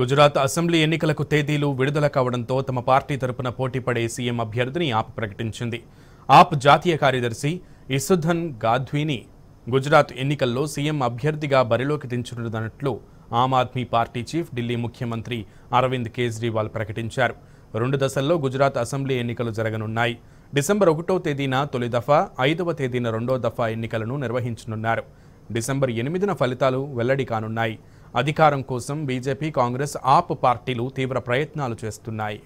Gujarat assembly ఎన్నికలకు తేదీలు విడుదల కావడంతో తమ పార్టీ తరపున పోటీ పడే సీఎం అభ్యర్థిని ఆప్ ప్రకటించింది ఆప్ జాతీయ కార్యదర్శి ఇసుధన్ గాధ్వీని గుజరాత్ ఎన్నికల్లో సీఎం అభ్యర్థిగా బరిలోకి దించనున్నట్లు ఆమ్ ఆద్మీ పార్టీ చీఫ్ ఢిల్లీ ముఖ్యమంత్రి అరవింద్ కేజ్రీవాల్ ప్రకటించారు రెండు దశల్లో గుజరాత్ అసెంబ్లీ ఎన్నికలు జరగనున్నాయి డిసెంబర్ ఒకటో తేదీన తొలి దఫా ఐదవ తేదీన రెండో దఫా ఎన్నికలను నిర్వహించనున్నారు డిసెంబర్ ఎనిమిదిన ఫలితాలు వెల్లడి కానున్నాయి అధికారం కోసం బీజేపీ కాంగ్రెస్ ఆప్ పార్టీలు తీవ్ర ప్రయత్నాలు చేస్తున్నాయి